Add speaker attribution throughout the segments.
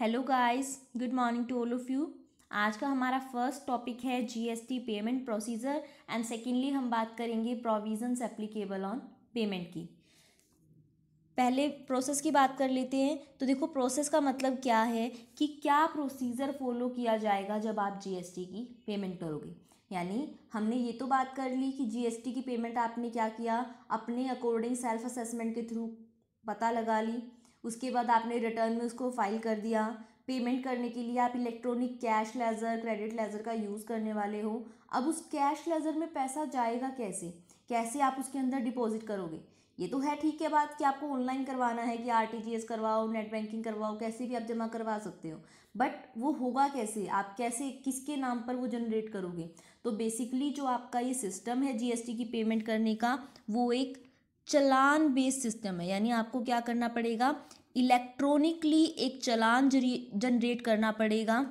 Speaker 1: hello guys good morning to all of you आज का हमारा फर्स्ट टॉपिक है GST payment procedure and secondly हम बात करेंगे प्रोविजंस एप्लीकेबल ऑन पेमेंट की पहले प्रोसेस की बात कर लेते हैं तो देखो प्रोसेस का मतलब क्या है कि क्या प्रोसीजर फॉलो किया जाएगा जब आप जीएसटी की पेमेंट करोगे यानी हमने ये तो बात कर ली कि जीएसटी की पेमेंट आपने क्या किया अपने अकॉर्डिंग सेल्फ असेसमेंट के थ्रू पता लगा ली उसके बाद आपने रिटर्न में उसको फाइल कर दिया पेमेंट करने के लिए आप electronic cash ledger credit ledger का यूज़ करने वाले हो अब उस कैश लेज़र में पैसा जाएगा कैसे कैसे आप उसके अंदर डिपॉजिट करोगे ये तो है ठीक है बात कि आपको ऑनलाइन करवाना है कि आरटीजीएस करवाओ नेट बैंकिंग करवाओ कैसे भी आप जमा करवा सकते हो बट वो होगा कैसे आप कैसे किसके नाम पर वो जनरेट करोगे तो बेसिकली जो आपका ये सिस्टम है जीएसटी की पेमेंट करने का वो एक चलान बेस्ड सिस्टम है यानी आपको क्या करना पड़ेगा इलेक्ट्रॉनिकली एक चलान जनरेट करना पड़ेगा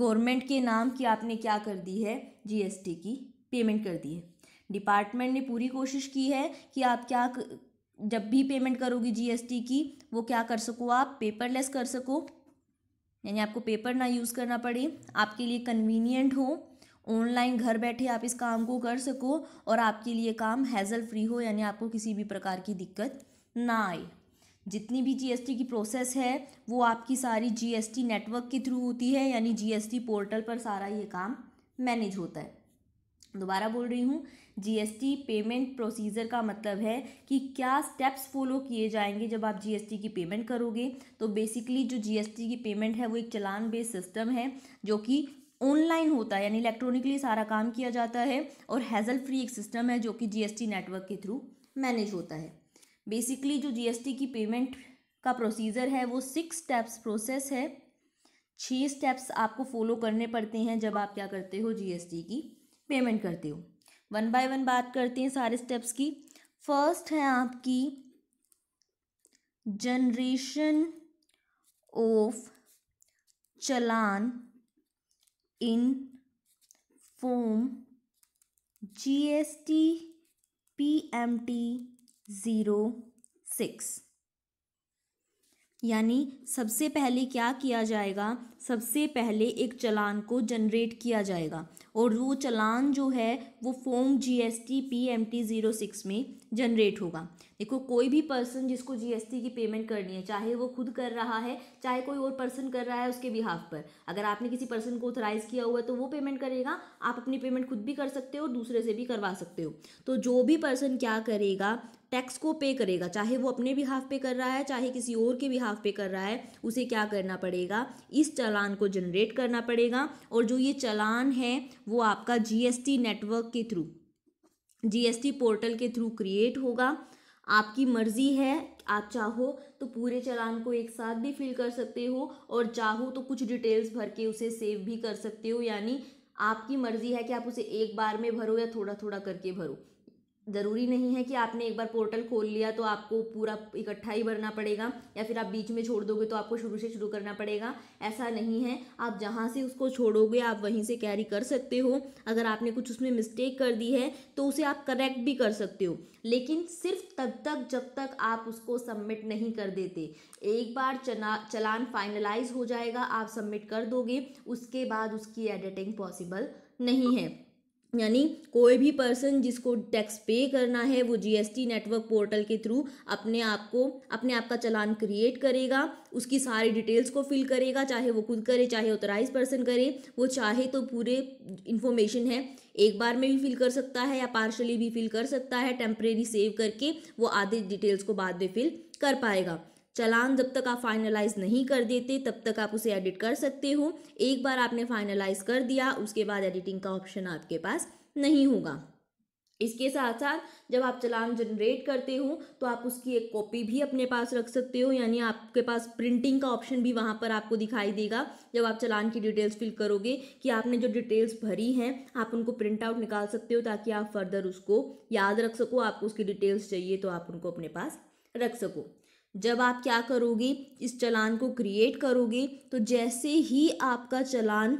Speaker 1: गवर्नमेंट के नाम की आपने क्या कर दी है जीएसटी की पेमेंट कर दी है डिपार्टमेंट ने पूरी कोशिश की है कि आप क्या कर, जब भी पेमेंट करोगी जीएसटी की वो क्या कर सको आप पेपरलेस कर सको यानी आपको पेपर ना यूज़ करना पड़े आपके लिए कन्वीनियंट हो ऑनलाइन घर बैठे आप इस काम को कर सको और आपके लिए काम हैज़ल फ्री हो यानी आपको किसी भी प्रकार की दिक्कत ना आए जितनी भी जीएसटी की प्रोसेस है वो आपकी सारी जीएसटी नेटवर्क के थ्रू होती है यानी जीएसटी पोर्टल पर सारा ये काम मैनेज होता है दोबारा बोल रही हूँ जीएसटी पेमेंट प्रोसीजर का मतलब है कि क्या स्टेप्स फॉलो किए जाएंगे जब आप जीएसटी की पेमेंट करोगे तो बेसिकली जो जीएसटी की पेमेंट है वो एक चलान बेस्ड सिस्टम है जो कि ऑनलाइन होता है यानी इलेक्ट्रॉनिकली सारा काम किया जाता है और हैज़ल फ्री एक सिस्टम है जो कि जीएसटी नेटवर्क के थ्रू मैनेज होता है बेसिकली जो जीएसटी की पेमेंट का प्रोसीजर है वो सिक्स स्टेप्स प्रोसेस है छः स्टेप्स आपको फॉलो करने पड़ते हैं जब आप क्या करते हो जी की पेमेंट करते हो वन बाय वन बात करते हैं सारे स्टेप्स की फर्स्ट है आपकी generation of challan in form M T zero six यानी सबसे पहले क्या किया जाएगा सबसे पहले एक चलान को जनरेट किया जाएगा और वो चलान जो है वो form GST PMT zero six में जनरेट होगा देखो कोई भी पर्सन जिसको जीएसटी की पेमेंट करनी है चाहे वो खुद कर रहा है चाहे कोई और पर्सन कर रहा है उसके बिहाफ पर अगर आपने किसी पर्सन को ऑथराइज़ किया हुआ है तो वो पेमेंट करेगा आप अपनी पेमेंट खुद भी कर सकते हो दूसरे से भी करवा सकते हो तो जो भी पर्सन क्या करेगा टैक्स को पे करेगा चाहे वो अपने बिहाफ पे कर रहा है चाहे किसी और के बिहाफ पे कर रहा है उसे क्या करना पड़ेगा इस चालान को जनरेट करना पड़ेगा और जो ये चालान है वो आपका जीएसटी नेटवर्क के थ्रू जीएसटी पोर्टल के थ्रू क्रिएट होगा आपकी मर्जी है आप चाहो तो पूरे चलान को एक साथ भी फिल कर सकते हो और चाहो तो कुछ डिटेल्स भर के उसे सेव भी कर सकते हो यानी आपकी मर्जी है कि आप उसे एक बार में भरो या थोड़ा थोड़ा करके भरो ज़रूरी नहीं है कि आपने एक बार पोर्टल खोल लिया तो आपको पूरा इकट्ठा ही भरना पड़ेगा या फिर आप बीच में छोड़ दोगे तो आपको शुरू से शुरू करना पड़ेगा ऐसा नहीं है आप जहाँ से उसको छोड़ोगे आप वहीं से कैरी कर सकते हो अगर आपने कुछ उसमें मिस्टेक कर दी है तो उसे आप करेक्ट भी कर सकते हो लेकिन सिर्फ तब तक जब तक आप उसको सबमिट नहीं कर देते एक बार चना चलान फाइनलाइज हो जाएगा आप सबमिट कर दोगे उसके बाद उसकी एडिटिंग पॉसिबल नहीं है यानी कोई भी पर्सन जिसको टैक्स पे करना है वो जीएसटी नेटवर्क पोर्टल के थ्रू अपने आप को अपने आप का चलान क्रिएट करेगा उसकी सारी डिटेल्स को फिल करेगा चाहे वो खुद करे चाहे ऑथराइज पर्सन करे वो चाहे तो पूरे इन्फॉर्मेशन है एक बार में भी फिल कर सकता है या पार्शली भी फिल कर सकता है टेम्परेरी सेव करके वो आधे डिटेल्स को बाद में फिल कर पाएगा चलान जब तक आप फाइनलाइज नहीं कर देते तब तक आप उसे एडिट कर सकते हो एक बार आपने फाइनलाइज कर दिया उसके बाद एडिटिंग का ऑप्शन आपके पास नहीं होगा इसके साथ साथ जब आप चलान जनरेट करते हो तो आप उसकी एक कॉपी भी अपने पास रख सकते हो यानी आपके पास प्रिंटिंग का ऑप्शन भी वहाँ पर आपको दिखाई देगा जब आप चलान की डिटेल्स फिल करोगे कि आपने जो डिटेल्स भरी हैं आप उनको प्रिंट आउट निकाल सकते हो ताकि आप फर्दर उसको याद रख सको आपको उसकी डिटेल्स चाहिए तो आप उनको अपने पास रख सको जब आप क्या करोगे इस चलान को क्रिएट करोगे तो जैसे ही आपका चलान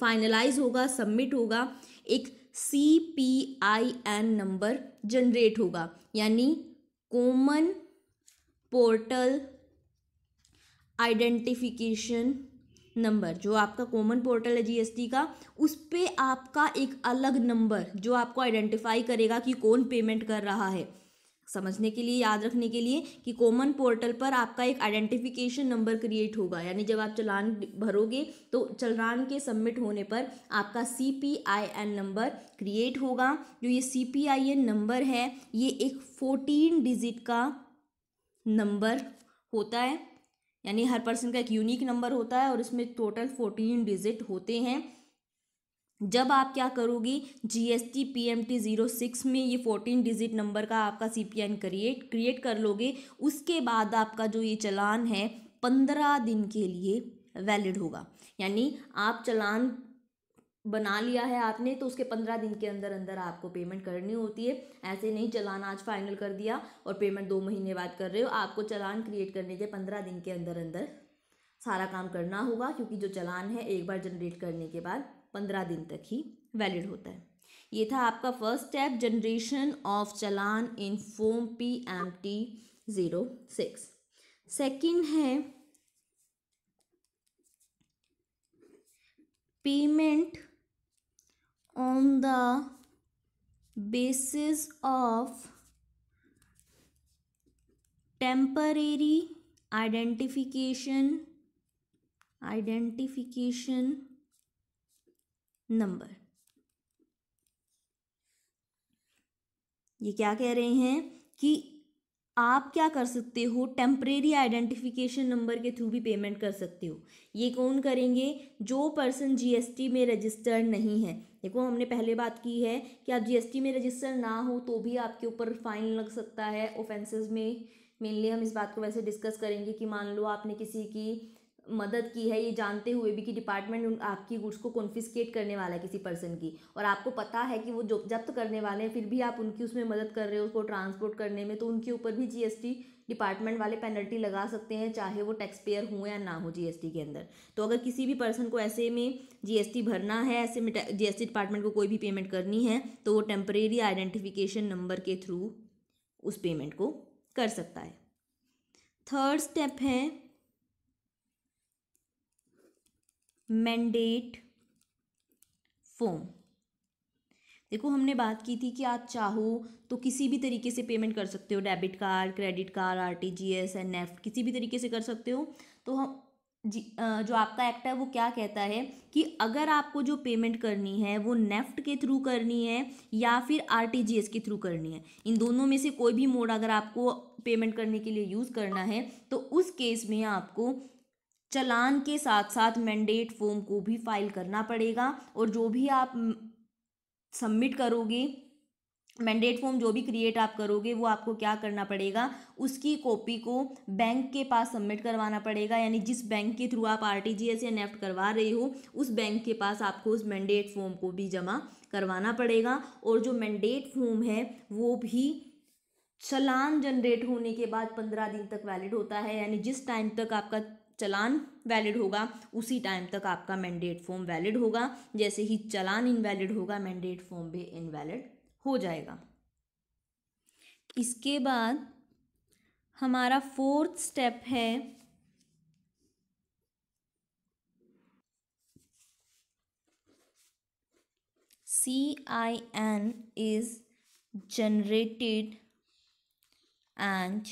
Speaker 1: फाइनलाइज होगा सबमिट होगा एक C P I N number generate होगा यानी कॉमन पोर्टल आइडेंटिफिकेशन नंबर जो आपका कॉमन पोर्टल है जीएसटी का उस पर आपका एक अलग नंबर जो आपको आइडेंटिफाई करेगा कि कौन पेमेंट कर रहा है समझने के लिए याद रखने के लिए कि कॉमन पोर्टल पर आपका एक आइडेंटिफिकेशन नंबर क्रिएट होगा यानी जब आप चलान भरोगे तो चलान के सबमिट होने पर आपका C P I N number create होगा जो ये C P I N number है ये एक फोर्टीन डिजिट का नंबर होता है यानी हर पर्सन का एक यूनिक नंबर होता है और इसमें टोटल फोर्टीन डिजिट होते हैं जब आप क्या करोगी G S T P M T zero six में ये फोर्टीन डिजिट नंबर का आपका C P N create create कर लोगे उसके बाद आपका जो ये चलान है पंद्रह दिन के लिए वैलिड होगा यानी आप चलान बना लिया है आपने तो उसके पंद्रह दिन के अंदर अंदर आपको पेमेंट करनी होती है ऐसे नहीं चलान आज फाइनल कर दिया और पेमेंट दो महीने बाद कर रहे हो आपको चलान क्रिएट करने के पंद्रह दिन के अंदर अंदर सारा काम करना होगा क्योंकि जो चलान है एक बार जनरेट करने के बाद पंद्रह दिन तक ही वैलिड होता है ये था आपका first step generation of challan in form P M T zero six second है payment on the basis of temporary identification identification number ये क्या कह रहे हैं कि आप क्या कर सकते हो टेम्परेरी आइडेंटिफिकेशन नंबर के थ्रू भी पेमेंट कर सकते हो ये कौन करेंगे जो पर्सन जीएसटी में रजिस्टर्ड नहीं है देखो हमने पहले बात की है कि आप जीएसटी में रजिस्टर ना हो तो भी आपके ऊपर फाइन लग सकता है ऑफेंसेस में मेनली हम इस बात को वैसे डिस्कस करेंगे कि मान लो आपने किसी की मदद की है ये जानते हुए भी कि डिपार्टमेंट आपकी गुड्स को कॉन्फिस्केट करने वाला है किसी पर्सन की और आपको पता है कि वो जो जब्त करने वाले हैं फिर भी आप उनकी उसमें मदद कर रहे हो उसको ट्रांसपोर्ट करने में तो उनके ऊपर भी जीएसटी डिपार्टमेंट वाले पेनल्टी लगा सकते हैं चाहे वो टैक्स पेयर हों या ना हो जीएसटी के अंदर तो अगर किसी भी पर्सन को ऐसे में जीएसटी भरना है ऐसे में जीएसटी डिपार्टमेंट को कोई भी पेमेंट करनी है तो वो टेम्परेरी आइडेंटिफिकेशन नंबर के थ्रू उस पेमेंट को कर सकता है थर्ड स्टेप है मैंडेट फॉर्म देखो हमने बात की थी कि आप चाहो तो किसी भी तरीके से पेमेंट कर सकते हो debit card credit card R T G S and NEFT किसी भी तरीके से कर सकते हो तो हम जी जो आपका एक्ट है वो क्या कहता है कि अगर आपको जो पेमेंट करनी है वो नेफ्ट के थ्रू करनी है या फिर आरटीजीएस के थ्रू करनी है इन दोनों में से कोई भी मोड अगर आपको पेमेंट करने के लिए यूज़ करना है तो उस केस में आपको चलान के साथ साथ मैंडेट फॉर्म को भी फाइल करना पड़ेगा और जो भी आप सबमिट करोगे मैंडेट फॉर्म जो भी क्रिएट आप करोगे वो आपको क्या करना पड़ेगा उसकी कॉपी को बैंक के पास सबमिट करवाना पड़ेगा यानी जिस बैंक के थ्रू आप आरटीजीएस या नेफ्ट e करवा रहे हो उस बैंक के पास आपको उस मैंडेट फॉर्म को भी जमा करवाना पड़ेगा और जो मैंडेट फॉर्म है वो भी चलान जनरेट होने के बाद पंद्रह दिन तक वैलिड होता है यानी जिस टाइम तक आपका चलान वैलिड होगा उसी टाइम तक आपका मैंडेट फॉर्म वैलिड होगा जैसे ही चलान इनवैलिड होगा मैंडेट फॉर्म भी इनवैलिड हो जाएगा इसके बाद हमारा फोर्थ स्टेप है C I N is generated and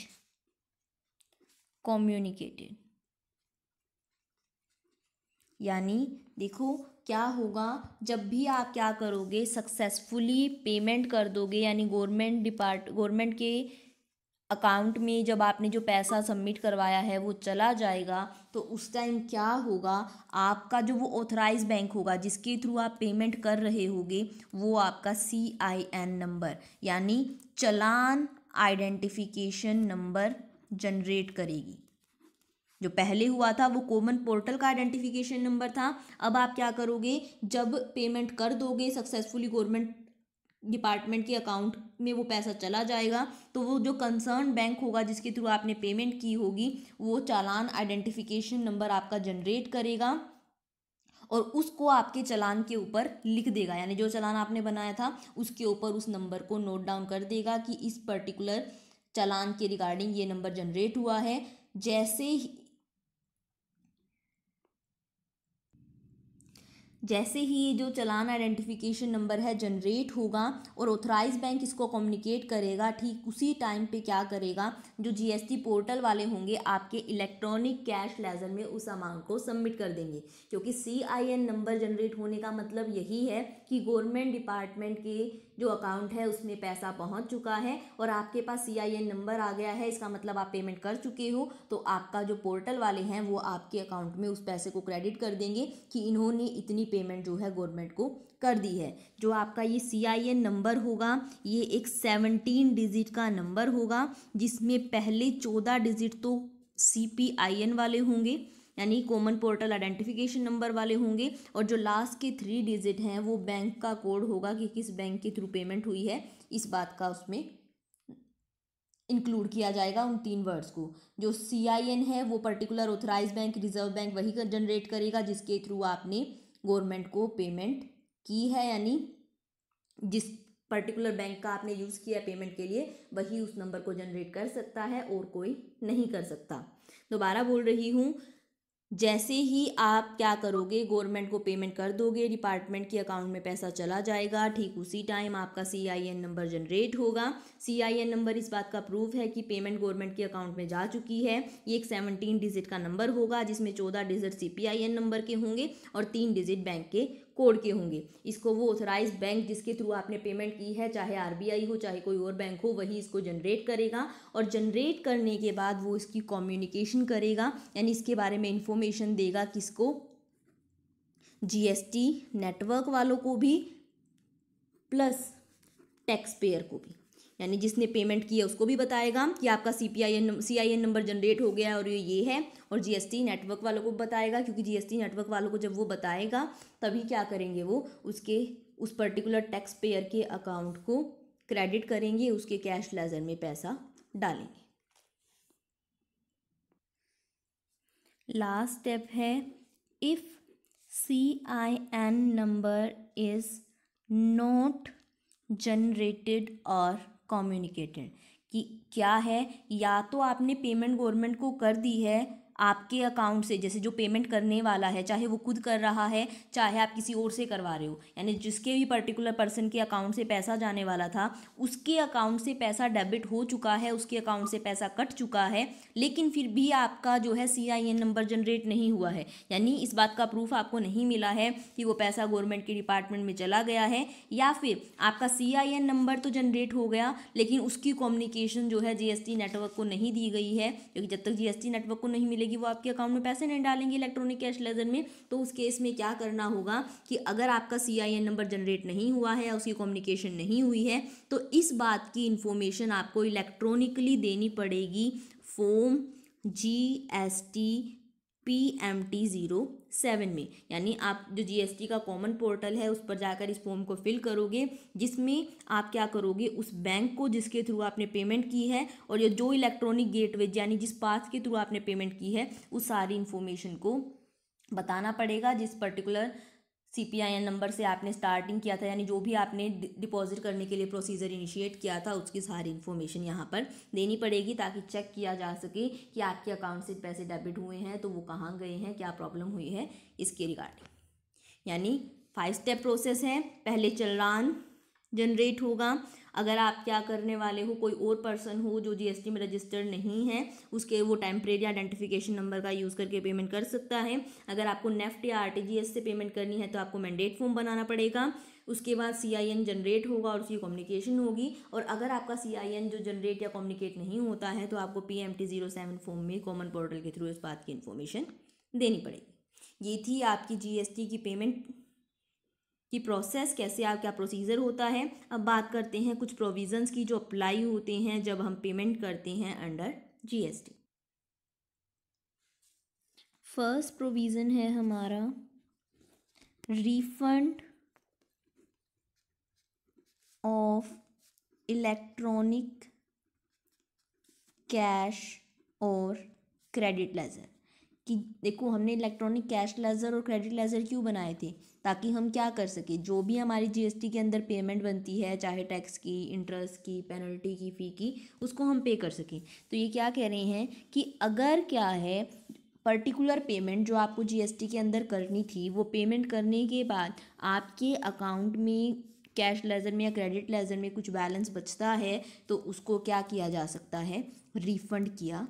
Speaker 1: communicated यानी देखो क्या होगा जब भी आप क्या करोगे सक्सेसफुली पेमेंट कर दोगे यानी गवर्नमेंट डिपार्ट गवर्नमेंट के अकाउंट में जब आपने जो पैसा सबमिट करवाया है वो चला जाएगा तो उस टाइम क्या होगा आपका जो वो ऑथराइज बैंक होगा जिसके थ्रू आप पेमेंट कर रहे होगे वो आपका सी आई एन नंबर यानी चलान आइडेंटिफिकेशन नंबर जनरेट करेगी जो पहले हुआ था वो कॉमन पोर्टल का आइडेंटिफिकेशन नंबर था अब आप क्या करोगे जब पेमेंट कर दोगे सक्सेसफुली गवर्नमेंट डिपार्टमेंट के अकाउंट में वो पैसा चला जाएगा तो वो जो कंसर्न बैंक होगा जिसके थ्रू आपने पेमेंट की होगी वो चालान आइडेंटिफिकेशन नंबर आपका जनरेट करेगा और उसको आपके चालान के ऊपर लिख देगा यानी जो चालान आपने बनाया था उसके ऊपर उस नंबर को नोट डाउन कर देगा कि इस पर्टिकुलर चालान के रिगार्डिंग ये नंबर जनरेट हुआ है जैसे जैसे ही ये जो चलान आइडेंटिफिकेशन नंबर है जनरेट होगा और ऑथराइज बैंक इसको कम्युनिकेट करेगा ठीक उसी टाइम पे क्या करेगा जो जीएसटी पोर्टल वाले होंगे आपके इलेक्ट्रॉनिक कैश लेजर में उस अमाउंट को सबमिट कर देंगे क्योंकि C I N number generate होने का मतलब यही है कि गवर्नमेंट डिपार्टमेंट के जो अकाउंट है उसमें पैसा पहुँच चुका है और आपके पास सी आई एन नंबर आ गया है इसका मतलब आप पेमेंट कर चुके हो तो आपका जो पोर्टल वाले हैं वो आपके अकाउंट में उस पैसे को क्रेडिट कर देंगे कि इन्होंने इतनी पेमेंट जो है गवर्नमेंट को कर दी है जो आपका ये सी नंबर होगा ये एक सेवनटीन डिजिट का नंबर होगा जिसमें पहले चौदह डिजिट तो सी वाले होंगे यानी कॉमन पोर्टल आइडेंटिफिकेशन नंबर वाले होंगे और जो लास्ट के थ्री डिजिट हैं वो बैंक का कोड होगा कि किस बैंक के थ्रू पेमेंट हुई है इस बात का उसमें इंक्लूड किया जाएगा उन तीन वर्ड्स को जो सी है वो particular authorise bank reserve bank वही जनरेट करेगा जिसके थ्रू आपने गवर्नमेंट को पेमेंट की है यानी जिस पर्टिकुलर बैंक का आपने यूज़ किया पेमेंट के लिए वही उस नंबर को जनरेट कर सकता है और कोई नहीं कर सकता दोबारा बोल रही हूँ जैसे ही आप क्या करोगे गवर्नमेंट को पेमेंट कर दोगे डिपार्टमेंट के अकाउंट में पैसा चला जाएगा ठीक उसी टाइम आपका C I N number generate होगा सी आई एन नंबर इस बात का प्रूफ है कि पेमेंट गवर्नमेंट के अकाउंट में जा चुकी है ये एक सेवनटीन डिजिट का नंबर होगा जिसमें चौदह digit C P I N number के होंगे और तीन डिजिट बैंक के कोड के होंगे इसको वो ऑथराइज बैंक जिसके थ्रू आपने पेमेंट की है चाहे आरबीआई हो चाहे कोई और बैंक हो वही इसको जनरेट करेगा और जनरेट करने के बाद वो इसकी कम्युनिकेशन करेगा यानी इसके बारे में इंफॉर्मेशन देगा किसको जीएसटी नेटवर्क वालों को भी प्लस टैक्स पेयर को भी यानी जिसने पेमेंट किया उसको भी बताएगा कि आपका C P I N C I N number generate हो गया और ये ये है और जीएसटी नेटवर्क वालों को बताएगा क्योंकि जीएसटी नेटवर्क वालों को जब वो बताएगा तभी क्या करेंगे वो उसके उस पर्टिकुलर टैक्स पेयर के अकाउंट को क्रेडिट करेंगे उसके कैश लेजर में पैसा डालेंगे लास्ट स्टेप है if C I N number is not generated और कम्युनिकेटेड कि क्या है या तो आपने पेमेंट गवर्नमेंट को कर दी है आपके अकाउंट से जैसे जो पेमेंट करने वाला है चाहे वो खुद कर रहा है चाहे आप किसी और से करवा रहे हो यानी जिसके भी पर्टिकुलर पर्सन के अकाउंट से पैसा जाने वाला था उसके अकाउंट से पैसा डेबिट हो चुका है उसके अकाउंट से पैसा कट चुका है लेकिन फिर भी आपका जो है C I N number generate नहीं हुआ है यानी इस बात का प्रूफ आपको नहीं मिला है कि वो पैसा गवर्नमेंट के डिपार्टमेंट में चला गया है या फिर आपका सी आई एन नंबर तो जनरेट हो गया लेकिन उसकी कम्युनिकेशन जो है जी एस टी नेटवर्क को नहीं दी गई है क्योंकि जब तक जी एस टी नेटवर्क को नहीं मिलेगी देगी वो आपके अकाउंट में पैसे नहीं डालेंगे इलेक्ट्रॉनिक कैश लेजर में तो उस केस में क्या करना होगा कि अगर आपका सी नंबर जनरेट नहीं हुआ है उसकी कम्युनिकेशन नहीं हुई है तो इस बात की इंफॉर्मेशन आपको इलेक्ट्रॉनिकली देनी पड़ेगी form G S T P M T zero seven में यानी आप जो जीएसटी का कॉमन पोर्टल है उस पर जाकर इस फॉर्म को फिल करोगे जिसमें आप क्या करोगे उस बैंक को जिसके थ्रू आपने पेमेंट की है और ये जो इलेक्ट्रॉनिक गेटवेज यानी जिस पाथ के थ्रू आपने पेमेंट की है उस सारी इन्फॉर्मेशन को बताना पड़ेगा जिस पर्टिकुलर एन नंबर से आपने स्टार्टिंग किया था यानी जो भी आपने डिपॉजिट करने के लिए प्रोसीजर इनिशिएट किया था उसकी सारी इन्फॉर्मेशन यहाँ पर देनी पड़ेगी ताकि चेक किया जा सके कि आपके अकाउंट से पैसे डेबिट हुए हैं तो वो कहाँ गए हैं क्या प्रॉब्लम हुई है इसके रिगार्डिंग यानी फाइव स्टेप प्रोसेस है पहले चलान जनरेट होगा अगर आप क्या करने वाले हो कोई और पर्सन हो जो जीएसटी में रजिस्टर्ड नहीं है उसके वो टेम्परेरी आइडेंटिफिकेशन नंबर का यूज़ करके पेमेंट कर सकता है अगर आपको नेफ्ट या आर से पेमेंट करनी है तो आपको मैंडेट फॉर्म बनाना पड़ेगा उसके बाद सी आई एन जनरेट होगा और उसकी कम्युनिकेशन होगी और अगर आपका सी आई एन जो जनरेट या कम्युनिकेट नहीं होता है तो आपको P M T zero seven form में कॉमन पोर्टल के थ्रू इस बात की इन्फॉर्मेशन देनी पड़ेगी ये थी आपकी जीएसटी की पेमेंट कि प्रोसेस कैसे आप क्या प्रोसीजर होता है अब बात करते हैं कुछ प्रोविजंस की जो अप्लाई होते हैं जब हम पेमेंट करते हैं अंडर जीएसटी फर्स्ट प्रोविज़न है हमारा रिफंड ऑफ इलेक्ट्रॉनिक कैश और क्रेडिट लेज़र कि देखो हमने इलेक्ट्रॉनिक कैश लेज़र और क्रेडिट लेज़र क्यों बनाए थे ताकि हम क्या कर सकें जो भी हमारी जीएसटी के अंदर पेमेंट बनती है चाहे टैक्स की इंटरेस्ट की पेनल्टी की फ़ी की उसको हम पे कर सकें तो ये क्या कह रहे हैं कि अगर क्या है पर्टिकुलर पेमेंट जो आपको जीएसटी के अंदर करनी थी वो पेमेंट करने के बाद आपके अकाउंट में कैश लेजर में या क्रेडिट लेजर में कुछ बैलेंस बचता है तो उसको क्या किया जा सकता है रिफ़ंड किया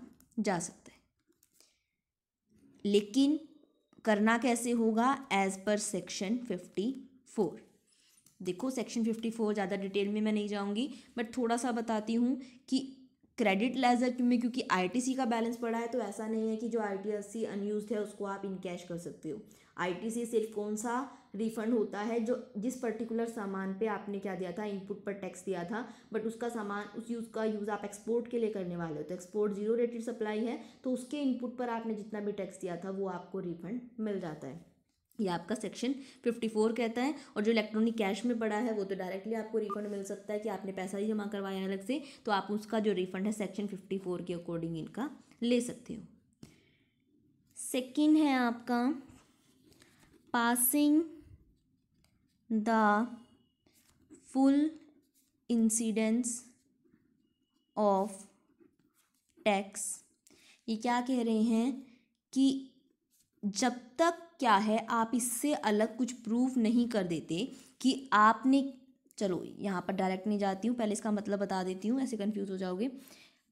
Speaker 1: जा सकता है लेकिन करना कैसे होगा as per section fifty four देखो सेक्शन फिफ्टी फोर ज़्यादा डिटेल में मैं नहीं जाऊँगी बट थोड़ा सा बताती हूँ कि क्रेडिट लेजर में क्योंकि आईटीसी का बैलेंस पड़ा है तो ऐसा नहीं है कि जो आईटीसी अनयूज्ड है उसको आप इनकैश कर सकते हो आईटीसी सिर्फ कौन सा रिफ़ंड होता है जो जिस पर्टिकुलर सामान पे आपने क्या दिया था इनपुट पर टैक्स दिया था बट उसका सामान उस यूज़ का यूज़ आप एक्सपोर्ट के लिए करने वाले हो तो एक्सपोर्ट जीरो रेटेड सप्लाई है तो उसके इनपुट पर आपने जितना भी टैक्स दिया था वो आपको रिफ़ंड मिल जाता है ये आपका सेक्शन फिफ्टी फोर कहता है और जो इलेक्ट्रॉनिक कैश में पड़ा है वो तो डायरेक्टली आपको रिफंड मिल सकता है कि आपने पैसा ही जमा करवाया है अलग से तो आप उसका जो रिफंड है सेक्शन फिफ्टी फोर के अकॉर्डिंग इनका ले सकते हो सेकेंड है आपका passing the full incidence of tax ये क्या कह रहे हैं कि जब तक क्या है आप इससे अलग कुछ प्रूव नहीं कर देते कि आपने चलो यहाँ पर डायरेक्ट नहीं जाती हूँ पहले इसका मतलब बता देती हूँ ऐसे कंफ्यूज हो जाओगे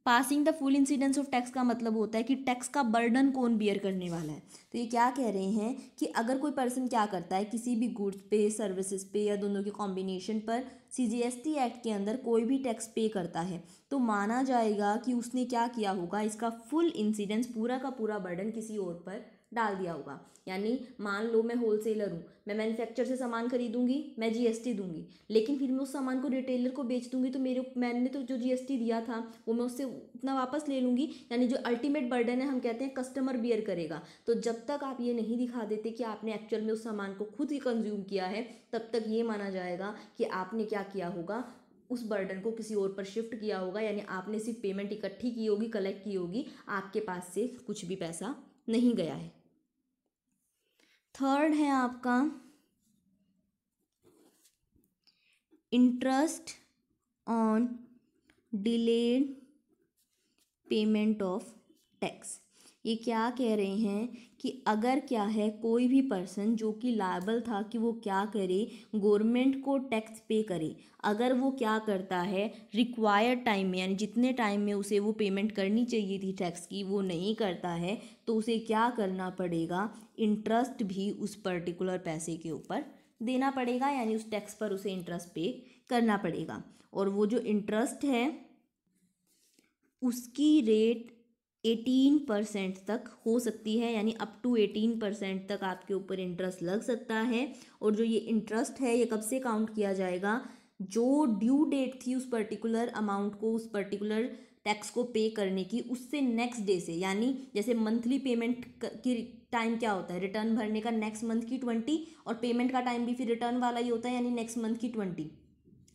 Speaker 1: passing the full incidence of tax का मतलब होता है कि टैक्स का बर्डन कौन बियर करने वाला है तो ये क्या कह रहे हैं कि अगर कोई पर्सन क्या करता है किसी भी गुड्स पे सर्विसेज पे या दोनों के कॉम्बिनेशन पर C G S T act के अंदर कोई भी टैक्स पे करता है तो माना जाएगा कि उसने क्या किया होगा इसका फुल इंसिडेंस पूरा का पूरा बर्डन किसी और पर डाल दिया होगा यानी मान लो मैं होलसेलर हूँ मैं मैन्युफैक्चर से सामान खरीदूंगी मैं जीएसटी दूंगी लेकिन फिर मैं उस सामान को रिटेलर को बेच दूंगी तो मेरे मैंने तो जो जीएसटी दिया था वो मैं उससे उतना वापस ले लूँगी यानी जो अल्टीमेट बर्डन है हम कहते हैं कस्टमर बियर करेगा तो जब तक आप ये नहीं दिखा देते कि आपने एक्चुअल में उस सामान को खुद ही कंज्यूम किया है तब तक ये माना जाएगा कि आपने क्या किया होगा उस बर्डन को किसी और पर शिफ्ट किया होगा यानी आपने सिर्फ पेमेंट इकट्ठी की होगी कलेक्ट की होगी आपके पास से कुछ भी पैसा नहीं गया है थर्ड है आपका interest on delayed payment of tax ये क्या कह रहे हैं कि अगर क्या है कोई भी पर्सन जो कि लाइबल था कि वो क्या करे गवर्नमेंट को टैक्स पे करे अगर वो क्या करता है रिक्वायर्ड टाइम में यानी जितने टाइम में उसे वो पेमेंट करनी चाहिए थी टैक्स की वो नहीं करता है तो उसे क्या करना पड़ेगा इंटरेस्ट भी उस पर्टिकुलर पैसे के ऊपर देना पड़ेगा यानी उस टैक्स पर उसे इंटरेस्ट पे करना पड़ेगा और वो जो इंटरेस्ट है उसकी रेट एटीन परसेंट तक हो सकती है यानी अप टू एटीन परसेंट तक आपके ऊपर इंटरेस्ट लग सकता है और जो ये इंटरेस्ट है ये कब से काउंट किया जाएगा जो ड्यू डेट थी उस पर्टिकुलर अमाउंट को उस पर्टिकुलर टैक्स को पे करने की उससे नेक्स्ट डे से यानी जैसे मंथली पेमेंट की टाइम क्या होता है रिटर्न भरने का नेक्स्ट मंथ की ट्वेंटी और पेमेंट का टाइम भी फिर रिटर्न वाला ही होता है यानी नेक्स्ट मंथ की ट्वेंटी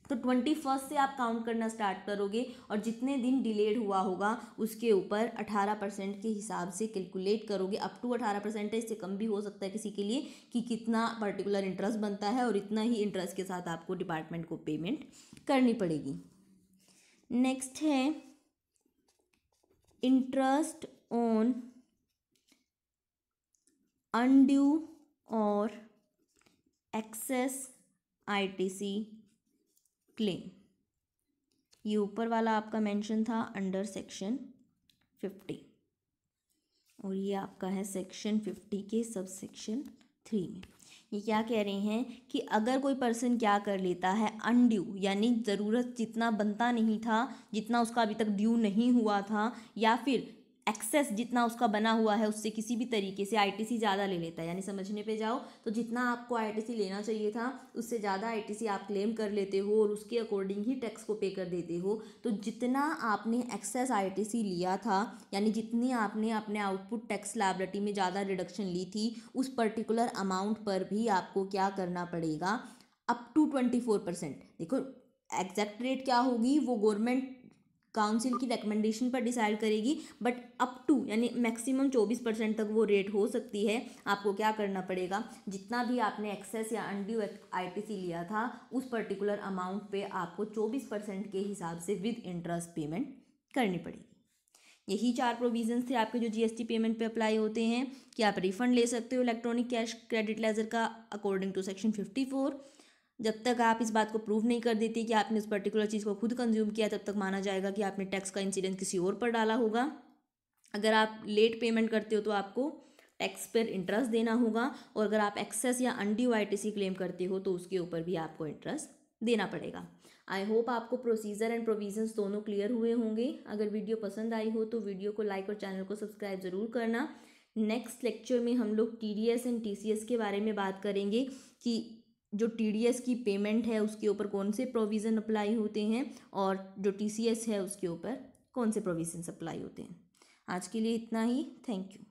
Speaker 1: तो ट्वेंटी फर्स्ट से आप काउंट करना स्टार्ट करोगे और जितने दिन डिलेड हुआ होगा उसके ऊपर अठारह परसेंट के हिसाब से कैलकुलेट करोगे अप टू अठारह परसेंट है इससे कम भी हो सकता है किसी के लिए कि कितना पर्टिकुलर इंटरेस्ट बनता है और इतना ही इंटरेस्ट के साथ आपको डिपार्टमेंट को पेमेंट करनी पड़ेगी नेक्स्ट है इंटरेस्ट ऑन अनड्यू और एक्सेस आई क्लेम ये ऊपर वाला आपका मेंशन था अंडर सेक्शन फिफ्टी और ये आपका है सेक्शन फिफ्टी के सब सेक्शन थ्री में ये क्या कह रहे हैं कि अगर कोई पर्सन क्या कर लेता है अनड्यू यानी ज़रूरत जितना बनता नहीं था जितना उसका अभी तक ड्यू नहीं हुआ था या फिर एक्सेस जितना उसका बना हुआ है उससे किसी भी तरीके से आईटीसी ज़्यादा ले लेता है यानी समझने पे जाओ तो जितना आपको आईटीसी लेना चाहिए था उससे ज़्यादा आईटीसी आप क्लेम कर लेते हो और उसके अकॉर्डिंग ही टैक्स को पे कर देते हो तो जितना आपने एक्सेस आईटीसी लिया था यानी जितनी आपने अपने आउटपुट टैक्स लाइबिलिटी में ज़्यादा रिडक्शन ली थी उस पर्टिकुलर अमाउंट पर भी आपको क्या करना पड़ेगा up to twenty four percent देखो एग्जैक्ट रेट क्या होगी वो गवर्नमेंट काउंसिल की रिकमेंडेशन पर डिसाइड करेगी बट अप टू यानी मैक्सिमम चौबीस परसेंट तक वो रेट हो सकती है आपको क्या करना पड़ेगा जितना भी आपने एक्सेस या अनड्यू आईटीसी लिया था उस पर्टिकुलर अमाउंट पे आपको चौबीस परसेंट के हिसाब से विद इंटरेस्ट पेमेंट करनी पड़ेगी यही चार प्रोविजन थे आपके जो जीएसटी पेमेंट पे अप्लाई होते हैं कि आप रिफंड ले सकते हो इलेक्ट्रॉनिक कैश क्रेडिट लेजर का according to section fifty four जब तक आप इस बात को प्रूव नहीं कर देती कि आपने उस पर्टिकुलर चीज़ को खुद कंज्यूम किया तब तक माना जाएगा कि आपने टैक्स का इंसिडेंस किसी और पर डाला होगा अगर आप लेट पेमेंट करते हो तो आपको टैक्स पर इंटरेस्ट देना होगा और अगर आप एक्सेस या अनड्यू आईटीसी क्लेम करते हो तो उसके ऊपर भी आपको इंटरेस्ट देना पड़ेगा आई होप आपको प्रोसीजर एंड प्रोविजंस दोनों क्लियर हुए होंगे अगर वीडियो पसंद आई हो तो वीडियो को लाइक और चैनल को सब्सक्राइब ज़रूर करना नेक्स्ट लेक्चर में हम लोग टी एंड टी के बारे में बात करेंगे कि जो टी की पेमेंट है उसके ऊपर कौन से प्रोविज़न अप्लाई होते हैं और जो टी है उसके ऊपर कौन से प्रोविज़न अप्लाई होते हैं आज के लिए इतना ही थैंक यू